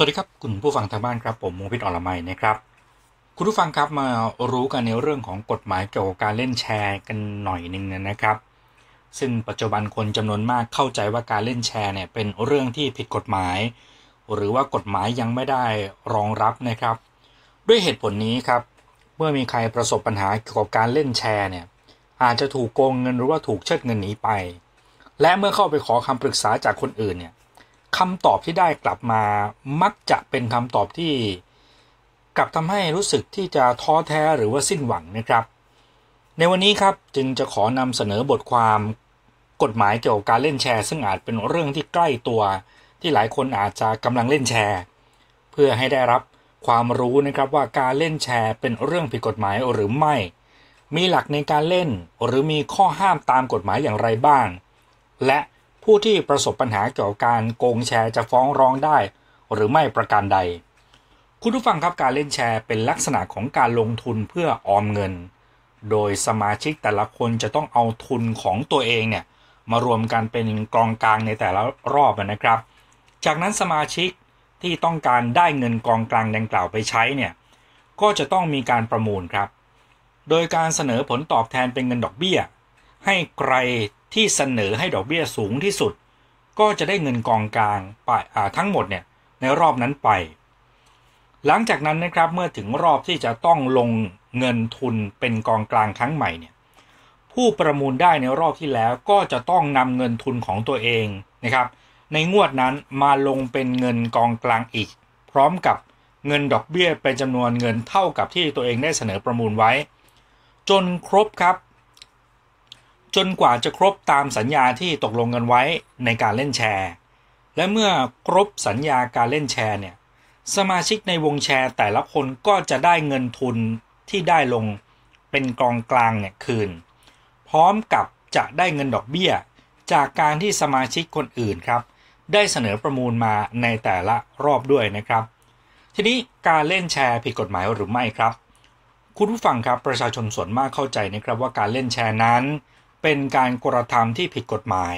สวัสดีครับคุณผู้ฟังทางบ้านครับผมมูพิษอรไมัยนะครับคุณผู้ฟังครับมารู้กันในเรื่องของกฎหมายเกี่ยวกับการเล่นแชร์กันหน่อยหนึ่งนะครับ ซึ่งปัจจุบันคนจำนวนมากเข้าใจว่าการเล่นแชร์เนี่ยเป็นเรื่องที่ผิดกฎหมาย หรือว่ากฎหมายยังไม่ได้รองรับนะครับ ด้วยเหตุผลนี้ครับเมื่อมีใครประสบปัญหาเกี่ยวกับการเล่นแชร์เนี่ยอาจจะถูกโกงเงินหรือว่าถูกเชิดเงินหนีไป และเมื่อเข้าไปขอคำปรึกษาจากคนอื่นเนี่ยคำตอบที่ได้กลับมามักจะเป็นคำตอบที่ กลับทำให้รู้สึกที่จะท้อแท้หรือว่าสิ้นหวังนะครับ ในวันนี้ครับจึงจะขอนำเสนอบทความกฎหมายเกี่ยวกับการเล่นแชร์ซึ่งอาจเป็นเรื่องที่ใกล้ตัว ที่หลายคนอาจจะกำลังเล่นแชร์ เพื่อให้ได้รับความรู้นะครับว่าการเล่นแชร์ เป็นเรื่องผิดกฎหมายหรือไม่ มีหลักในการเล่นหรือมีข้อห้ามตามกฎหมายอย่างไรบ้าง และผู้ที่ประสบปัญหาเกี่ยวกับการโกงแชร์จะฟ้องร้องได้ หรือไม่ประการใด คุณผู้ฟังครับการเล่นแชร์เป็นลักษณะของการลงทุนเพื่อออมเงิน โดยสมาชิกแต่ละคนจะต้องเอาทุนของตัวเองเนี่ยมารวมกันเป็นกองกลางในแต่ละรอบนะครับ จากนั้นสมาชิกที่ต้องการได้เงินกองกลางดังกล่าวไปใช้เนี่ยก็จะต้องมีการประมูลครับ โดยการเสนอผลตอบแทนเป็นเงินดอกเบี้ย ให้ใครที่เสนอให้ดอกเบี้ยสูงที่สุด ก็จะได้เงินกองกลางไปทั้งหมดเนี่ยในรอบนั้นไป หลังจากนั้นนะครับเมื่อถึงรอบที่จะต้องลงเงินทุนเป็นกองกลางครั้งใหม่เนี่ยผู้ประมูลได้ในรอบที่แล้วก็จะต้องนำเงินทุนของตัวเองนะครับ ในงวดนั้นมาลงเป็นเงินกองกลางอีก พร้อมกับเงินดอกเบี้ยเป็นจำนวนเงินเท่ากับที่ตัวเองได้เสนอประมูลไว้ จนครบครับจนกว่าจะครบตามสัญญาที่ตกลงกันไว้ในการเล่นแชร์ และเมื่อครบสัญญาการเล่นแชร์เนี่ย สมาชิกในวงแชร์แต่ละคนก็จะได้เงินทุนที่ได้ลงเป็นกองกลางเนี่ยคืน พร้อมกับจะได้เงินดอกเบี้ยจากการที่สมาชิกคนอื่นครับได้เสนอประมูลมาในแต่ละรอบด้วยนะครับ ทีนี้การเล่นแชร์ผิดกฎหมายหรือไม่ครับ คุณผู้ฟังครับประชาชนส่วนมากเข้าใจนะครับว่าการเล่นแชร์นั้นเป็นการกระทำที่ผิดกฎหมาย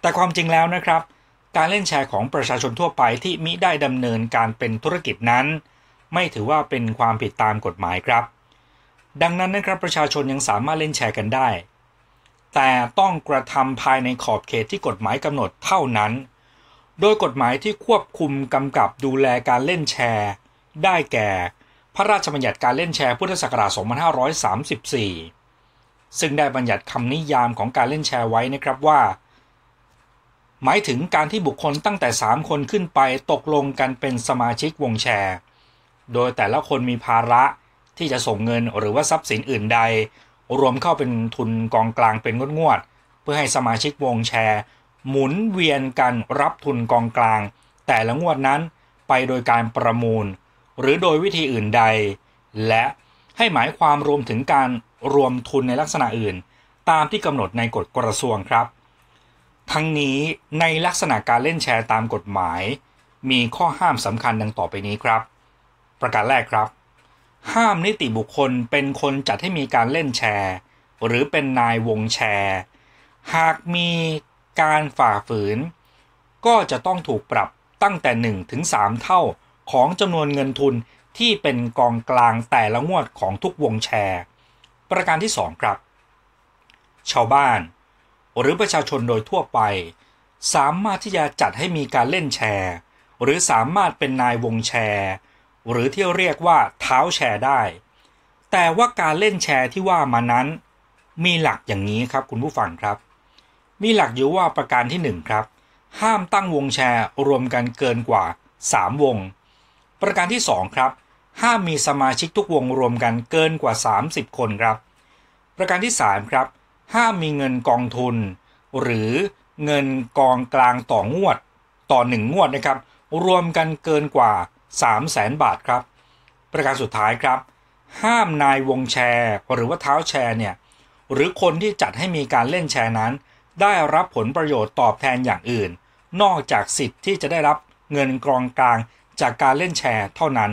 แต่ความจริงแล้วนะครับ การเล่นแชร์ของประชาชนทั่วไปที่มิได้ดำเนินการเป็นธุรกิจนั้น ไม่ถือว่าเป็นความผิดตามกฎหมายครับ ดังนั้นนะครับประชาชนยังสามารถเล่นแชร์กันได้ แต่ต้องกระทำภายในขอบเขตที่กฎหมายกำหนดเท่านั้น โดยกฎหมายที่ควบคุมกำกับดูแลการเล่นแชร์ ได้แก่พระราชบัญญัติการเล่นแชร์พุทธศักราช 2534ซึ่งได้บัญญัติคำนิยามของการเล่นแชร์ไว้นะครับว่า หมายถึงการที่บุคคลตั้งแต่ 3 คนขึ้นไปตกลงกันเป็นสมาชิกวงแชร์ โดยแต่ละคนมีภาระที่จะส่งเงินหรือว่าทรัพย์สินอื่นใด รวมเข้าเป็นทุนกองกลางเป็นงวดๆเพื่อให้สมาชิกวงแชร์ หมุนเวียนกันรับทุนกองกลาง แต่ละงวดนั้นไปโดยการประมูล หรือโดยวิธีอื่นใด และให้หมายความรวมถึงการรวมทุนในลักษณะอื่นตามที่กำหนดในกฎกระทรวงครับ ทั้งนี้ในลักษณะการเล่นแชร์ตามกฎหมาย มีข้อห้ามสำคัญดังต่อไปนี้ครับ ประการแรกครับ ห้ามนิติบุคคลเป็นคนจัดให้มีการเล่นแชร์ หรือเป็นนายวงแชร์ หากมีการฝ่าฝืน ก็จะต้องถูกปรับตั้งแต่1ถึง3เท่าของจำนวนเงินทุนที่เป็นกองกลางแต่ละงวดของทุกวงแชร์ประการที่ 2 ครับ ชาวบ้าน หรือประชาชนโดยทั่วไป สามารถที่จะจัดให้มีการเล่นแชร์ หรือสามารถเป็นนายวงแชร์ หรือที่เรียกว่าเท้าแชร์ได้ แต่ว่าการเล่นแชร์ที่ว่ามานั้น มีหลักอย่างนี้ครับ คุณผู้ฟังครับ มีหลักอยู่ว่าประการที่ 1 ครับ ห้ามตั้งวงแชร์รวมกันเกินกว่า3วงประการที่2ครับห้ามมีสมาชิกทุกวงรวมกันเกินกว่า 30 คนครับ ประการที่ 3 ครับ ห้ามมีเงินกองทุนหรือเงินกองกลางต่องวด ต่อ 1 งวดนะครับ รวมกันเกินกว่า 3 0 0แสนบาทครับ ประการสุดท้ายครับ ห้ามนายวงแชร์หรือว่าเท้าแชร์เนี่ยหรือคนที่จัดให้มีการเล่นแชร์นั้น ได้รับผลประโยชน์ตอบแทนอย่างอื่น นอกจากสิทธิ์ที่จะได้รับเงินกองกลางจากการเล่นแชร์เท่านั้น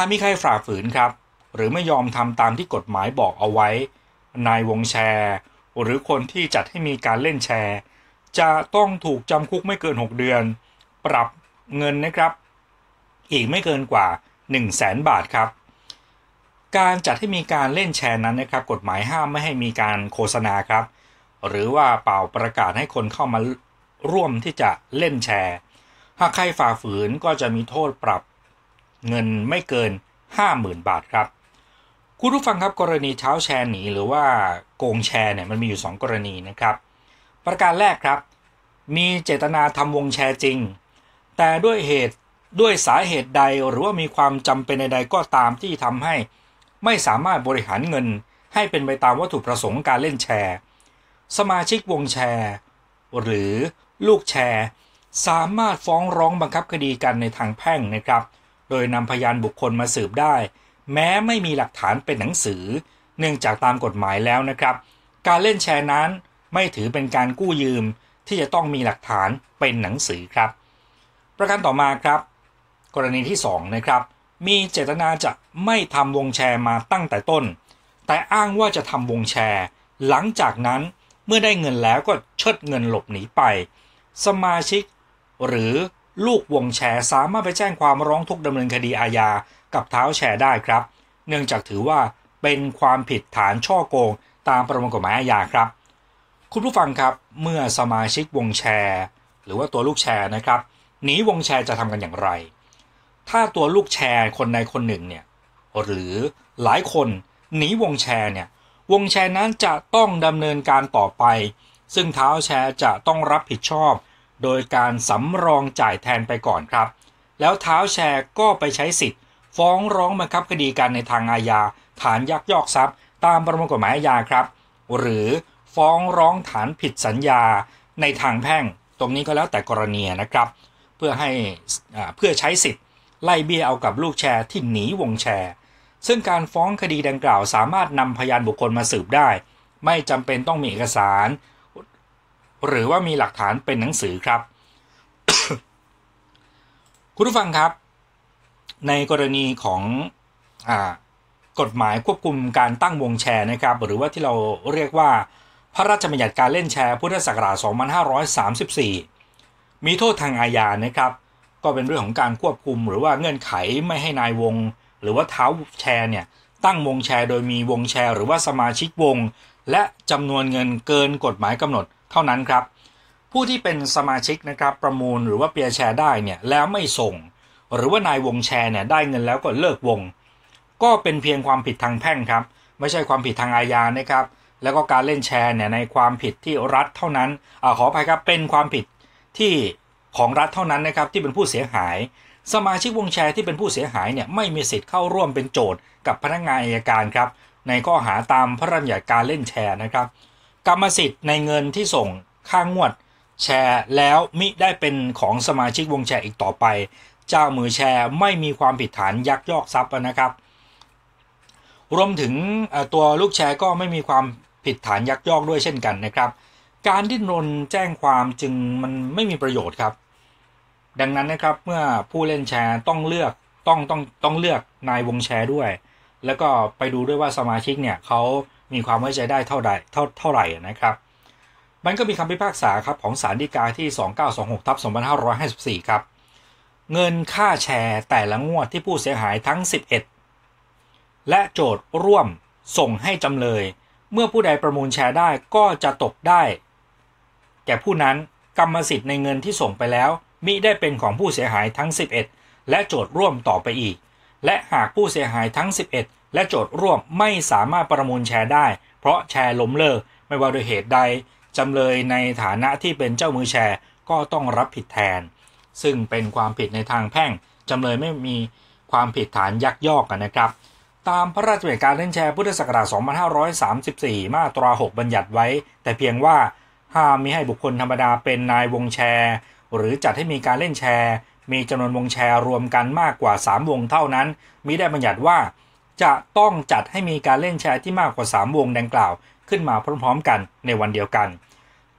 ถ้ามีใครฝ่าฝืนครับ หรือไม่ยอมทำตามที่กฎหมายบอกเอาไว้นายวงแชร์ หรือคนที่จัดให้มีการเล่นแชร์ จะต้องถูกจำคุกไม่เกิน 6 เดือน ปรับเงินนะครับ อีกไม่เกินกว่า 1 0 0 0 0แสนบาทครับ การจัดให้มีการเล่นแชร์นั้นนะครับกฎหมายห้ามไม่ให้มีการโฆษณาครับหรือว่าเป่าประกาศให้คนเข้ามาร่วมที่จะเล่นแชร์หากใครฝ่าฝืนก็จะมีโทษปรับเงินไม่เกิน 50,000บาทครับ คุณผู้ฟังครับกรณีเช้าแชร์หนีหรือว่าโกงแชร์เนี่ยมันมีอยู่ 2 กรณีนะครับ ประการแรกครับ มีเจตนาทำวงแชร์จริง แต่ด้วยเหตุด้วยสาเหตุใดหรือว่ามีความจำเป็นใดก็ตามที่ทำให้ไม่สามารถบริหารเงินให้เป็นไปตามวัตถุประสงค์การเล่นแชร์ สมาชิกวงแชร์ หรือลูกแชร์ สามารถฟ้องร้องบังคับคดีกันในทางแพ่งนะครับโดยนำพยานบุคคลมาสืบได้ แม้ไม่มีหลักฐานเป็นหนังสือ เนื่องจากตามกฎหมายแล้วนะครับ การเล่นแชร์นั้นไม่ถือเป็นการกู้ยืม ที่จะต้องมีหลักฐานเป็นหนังสือครับ ประการต่อมาครับ กรณีที่2นะครับ มีเจตนาจะไม่ทำวงแชร์มาตั้งแต่ต้น แต่อ้างว่าจะทำวงแชร์ หลังจากนั้นเมื่อได้เงินแล้วก็เชิดเงินหลบหนีไป สมาชิก หรือลูกวงแชร์สามารถไปแจ้งความร้องทุกข์ดำเนินคดีอาญากับเท้าแชร์ได้ครับ เนื่องจากถือว่าเป็นความผิดฐานช่อโกง ตามประมวลกฎหมายอาญาครับ คุณผู้ฟังครับเมื่อสมาชิกวงแชร์หรือว่าตัวลูกแชร์นะครับหนีวงแชร์จะทำกันอย่างไร ถ้าตัวลูกแชร์คนใดคนหนึ่งเนี่ยหรือหลายคน หนีวงแชร์เนี่ยวงแชร์นั้นจะต้องดำเนินการต่อไป ซึ่งเท้าแชร์จะต้องรับผิดชอบโดยการสำรองจ่ายแทนไปก่อนครับ แล้วเท้าแชร์ก็ไปใช้สิทธิ์ ฟ้องร้องบังคับคดีกัน ในทางอาญาฐานยักยอกทรัพย์ ตามประมวลกฎหมายอาญาครับ หรือฟ้องร้องฐานผิดสัญญาในทางแพ่ง ตรงนี้ก็แล้วแต่กรณีนะครับ เพื่อให้เพื่อใช้สิทธิ์ ไล่เบี้ยเอากับลูกแชร์ ที่หนีวงแชร์ ซึ่งการฟ้องคดีดังกล่าว สามารถนำพยานบุคคลมาสืบได้ ไม่จำเป็นต้องมีเอกสารหรือว่ามีหลักฐานเป็นหนังสือครับ คุณผู้ฟังครับ ในกรณีของอกฎหมายควบคุมการตั้งวงแชร์นะครับหรือว่าที่เราเรียกว่าพระราชบัญญัติการเล่นแชร์พุทธศักราช 2534 มีโทษทางอาญานะครับ ก็เป็นเรื่องของการควบคุม หรือว่าเงื่อนไขไม่ให้นายวง หรือว่าเท้าแชร์เนี่ย ตั้งวงแชร์โดยมีวงแชร์หรือว่าสมาชิกวง และจำนวนเงินเกินกฎหมายกำหนดเท่านั้นครับ ผู้ที่เป็นสมาชิกนะครับประมูลหรือว่าเปียแชร์ได้เนี่ย แล้วไม่ส่ง หรือว่านายวงแชร์เนี่ยได้เงินแล้วก็เลิกวง ก็เป็นเพียงความผิดทางแพ่งครับ ไม่ใช่ความผิดทางอาญานะครับ แล้วก็การเล่นแชร์เนี่ยในความผิดที่รัฐเท่านั้นอขออภัยครับ เป็นความผิดที่ของรัฐเท่านั้นนะครับที่เป็นผู้เสียหาย สมาชิกวงแชร์ที่เป็นผู้เสียหายเนี่ยไม่มีสิทธิ์เข้าร่วมเป็นโจทย์กับพนักงานอายการครับ ในข้อหาตามพระราชบัญญัติการเล่นแชร์นะครับกรรมสิทธิ์ในเงินที่ส่งค่างวดแชร์แล้วมิได้เป็นของสมาชิกวงแชร์อีกต่อไป เจ้ามือแชร์ไม่มีความผิดฐานยักยอกทรัพย์นะครับรวมถึงตัวลูกแชร์ก็ไม่มีความผิดฐานยักยอกด้วยเช่นกันนะครับ การดิ้นรนแจ้งความจึงมันไม่มีประโยชน์ครับ ดังนั้นนะครับเมื่อผู้เล่นแชร์ต้องเลือกต้องต้องต้องเลือกนายวงแชร์ด้วย แล้วก็ไปดูด้วยว่าสมาชิกเนี่ยเขามีความไว้ใจได้เท่าใดเท่าเท่าไหร่นะครับ มันก็มีคำพิพากษาครับของศาลฎีกาที่ 2926ทับ2554ครับ เงินค่าแชร์แต่ละงวดที่ผู้เสียหายทั้ง 11 และโจทย์ร่วมส่งให้จำเลย เมื่อผู้ใดประมูลแชร์ได้ก็จะตกได้ แก่ผู้นั้นกรรมสิทธิ์ในเงินที่ส่งไปแล้วมิได้เป็นของผู้เสียหายทั้ง 11 และโจทย์ร่วมต่อไปอีก และหากผู้เสียหายทั้ง 11และโจทย์ร่วมไม่สามารถประมูลแชร์ได้ เพราะแชร์ล้มเลิก ไม่ว่าโดยเหตุใด จำเลยในฐานะที่เป็นเจ้ามือแชร์ ก็ต้องรับผิดแทน ซึ่งเป็นความผิดในทางแพ่งจำเลยไม่มีความผิดฐานยักยอกกันนะครับ ตามพระราชบัญญัติการเล่นแชร์ พุทธศักราช 2534 มาตรา 6 บัญญัติไว้ แต่เพียงว่า ห้ามมิให้บุคคลธรรมดาเป็นนายวงแชร์ หรือจัดให้มีการเล่นแชร์ มีจำนวนวงแชร์รวมกันมากกว่า3วงเท่านั้นมิได้บัญญัติว่าจะต้องจัดให้มีการเล่นแชร์ที่มากกว่า 3 วงดังกล่าว ขึ้นมาพร้อม ๆ กันในวันเดียวกัน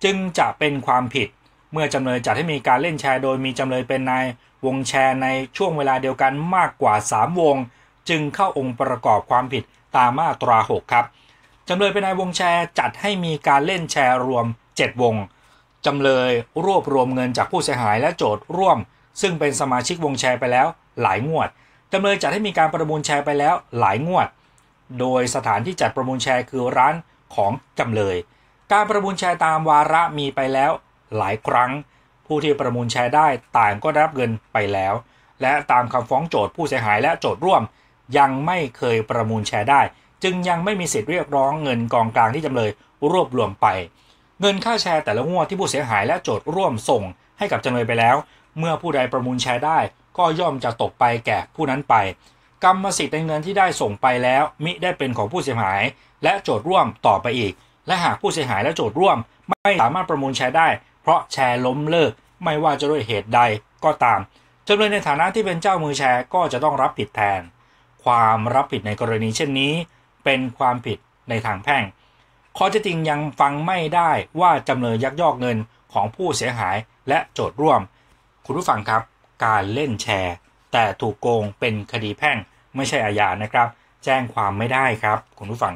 จึงจะเป็นความผิด เมื่อจำเลยจัดให้มีการเล่นแชร์โดยมีจำเลยเป็นนายวงแชร์ในช่วงเวลาเดียวกันมากกว่า 3 วง จึงเข้าองค์ประกอบความผิดตามมาตรา 6 ครับ จำเลยเป็นนายวงแชร์จัดให้มีการเล่นแชร์รวม 7 วงจำเลยรวบรวมเงินจากผู้เสียหายและโจทย์ร่วม ซึ่งเป็นสมาชิกวงแชร์ไปแล้วหลายงวดจำเลยจัดให้มีการประมูลแชร์ไปแล้วหลายงวด โดยสถานที่จัดประมูลแชร์ คือร้านของจำเลย การประมูลแชร์ตามวาระมีไปแล้วหลายครั้ง ผู้ที่ประมูลแชร์ได้ต่างก็ได้รับเงินไปแล้ว และตามคำฟ้องโจทย์ผู้เสียหายและโจทย์ร่วม ยังไม่เคยประมูลแชร์ได้ จึงยังไม่มีสิทธิ์เรียกร้องเงินกองกลางที่จำเลยรวบรวมไป เงินค่าแชร์แต่ละงวดที่ผู้เสียหายและโจทย์ร่วมส่ง ให้กับจำเลยไปแล้ว เมื่อผู้ใดประมูลแชร์ได้ก็ย่อมจะตกไปแก่ผู้นั้นไป กรรมสิทธิ์ในเงินที่ได้ส่งไปแล้ว มิได้เป็นของผู้เสียหาย และโจทย์ร่วมต่อไปอีก และหากผู้เสียหายและโจทย์ร่วม ไม่สามารถประมูลแชร์ได้ เพราะแชร์ล้มเลิกไม่ว่าจะด้วยเหตุใดก็ตาม จำเลยในฐานะที่เป็นเจ้ามือแชร์ก็จะต้องรับผิดแทน ความรับผิดในกรณีเช่นนี้ เป็นความผิดในทางแพ่งข้อเท็จจริงยังฟังไม่ได้ว่าจำเลยยักยอกเงินของผู้เสียหายและโจทย์ร่วม คุณผู้ฟังครับการเล่นแชร์ แต่ถูกโกงเป็นคดีแพ่งไม่ใช่อาญานะครับ แจ้งความไม่ได้ครับคุณผู้ฟัง